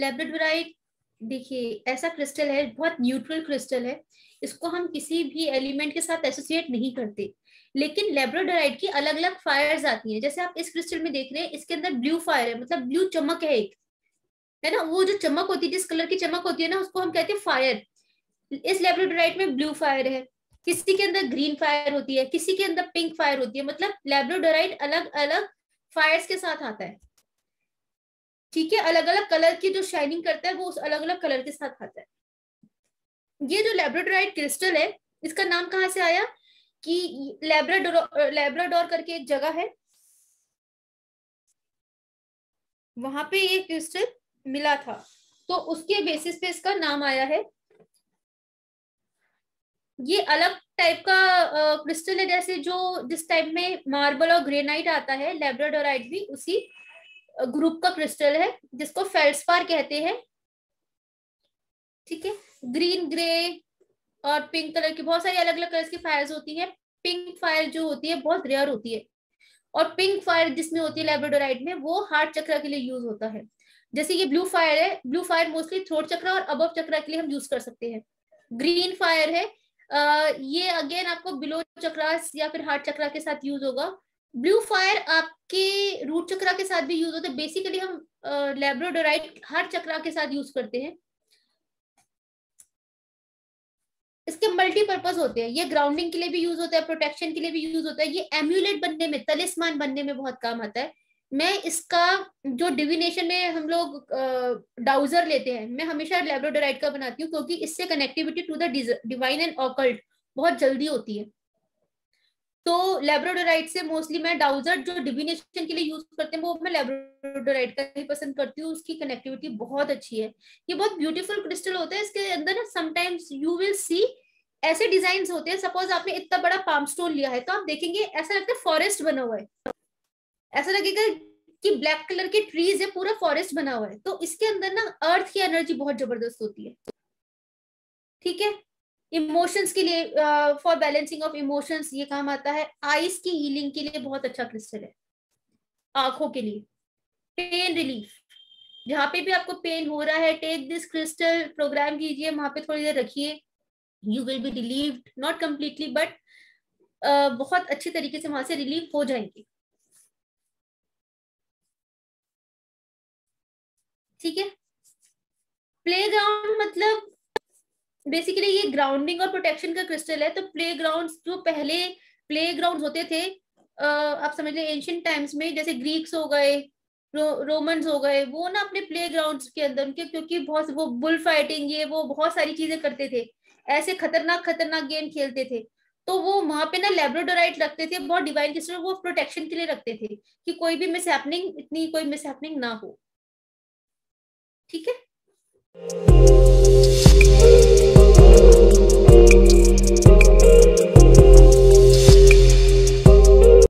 लेब्रेडोराइट देखिए ऐसा क्रिस्टल है बहुत न्यूट्रल क्रिस्टल है इसको हम किसी भी एलिमेंट के साथ एसोसिएट नहीं करते लेकिन लेब्रोडोराइट की अलग अलग फायर्स आती हैं जैसे आप इस क्रिस्टल में देख रहे हैं इसके अंदर ब्लू फायर है मतलब ब्लू चमक है एक है ना वो जो चमक होती है जिस कलर की चमक होती है ना उसको हम कहते हैं फायर इस लेब्रोडोराइट में ब्लू फायर है किसी के अंदर ग्रीन फायर होती है किसी के अंदर पिंक फायर होती है मतलब लेब्रोडोराइट अलग अलग फायर्स के साथ आता है ठीक है अलग अलग कलर की जो शाइनिंग करता है वो उस अलग अलग कलर के साथ खाता है ये जो लेब्रोडोराइट क्रिस्टल है इसका नाम कहाँ से आया कि लेब्राडोर लेब्राडोर करके एक जगह है वहां पे ये क्रिस्टल मिला था तो उसके बेसिस पे इसका नाम आया है ये अलग टाइप का क्रिस्टल है जैसे जो जिस टाइप में मार्बल और ग्रेनाइट आता है लेब्राडोराइट भी उसी ग्रुप का क्रिस्टल है जिसको फेल्सपार कहते हैं ठीक है ग्रीन ग्रे और पिंक कलर की बहुत सारी अलग अलग कलर की फायर होती है पिंक फायर जो होती है बहुत रेयर होती है और पिंक फायर जिसमें होती है लेबोडोराइड में वो हार्ट चक्र के लिए यूज होता है जैसे ये ब्लू फायर है blue fire mostly throat chakra और अबव चक्र के लिए हम यूज कर सकते हैं ग्रीन फायर है आ, ये अगेन आपको बिलो चक्रास या फिर हार्ट चक्रा के साथ यूज होगा ब्लू फायर आपके रूट चक्रा के साथ भी यूज होते हैं बेसिकली हम लेब्रोडोराइट हर चक्रा के साथ यूज करते हैं इसके मल्टीपर्पज होते हैं ये ग्राउंडिंग के लिए भी यूज होता है प्रोटेक्शन के लिए भी यूज होता है ये एम्यूलेट बनने में तलिस्मान बनने में बहुत काम आता है मैं इसका जो डिविनेशन में हम लोग डाउजर लेते हैं मैं हमेशा लेब्रोडोराइट का बनाती हूँ क्योंकि इससे connectivity to the divine and occult बहुत जल्दी होती है तो लेब्रोडोराइट से मोस्टली मैं डाउजर जो डिविनेशन के लिए यूज करते हैं वो मैं लेब्रोडोराइट का ही पसंद करती हूँ उसकी कनेक्टिविटी बहुत अच्छी है ये बहुत ब्यूटीफुल क्रिस्टल होता है इसके अंदर ना समटाइम्स यू विल सी ऐसे डिजाइन होते हैं सपोज आपने इतना बड़ा पाम स्टोन लिया है तो आप देखेंगे ऐसा लगता है फॉरेस्ट बना हुआ है ऐसा लगेगा कि ब्लैक कलर के ट्रीज है पूरा फॉरेस्ट बना हुआ है तो इसके अंदर ना अर्थ की एनर्जी बहुत जबरदस्त होती है ठीक है इमोशंस के लिए फॉर बैलेंसिंग ऑफ इमोशंस ये काम आता है आइस की हीलिंग के लिए बहुत अच्छा क्रिस्टल है आंखों के लिए पेन रिलीफ जहां पे भी आपको पेन हो रहा है टेक दिस क्रिस्टल प्रोग्राम कीजिए वहां पे थोड़ी देर रखिए you will be relieve not completely but बहुत अच्छे तरीके से वहां से रिलीव हो जाएंगे ठीक है प्ले ग्राउंड मतलब बेसिकली ये ग्राउंडिंग और प्रोटेक्शन का क्रिस्टल है तो प्ले जो पहले प्ले होते थे आप समझ लें एंशियंट टाइम्स में जैसे ग्रीक्स हो गए रो, रोमन्स हो गए वो ना अपने प्ले के अंदर उनके क्योंकि बहुत वो बुल फाइटिंग ये वो बहुत सारी चीजें करते थे ऐसे खतरनाक खतरनाक गेम खेलते थे तो वो वहां पे ना लेबोरेटोराइट रखते थे बहुत डिवाइन क्रिस्टल वो प्रोटेक्शन के लिए रखते थे कि कोई भी मिसहैपनिंग इतनी कोई मिसहैपनिंग ना हो ठीक है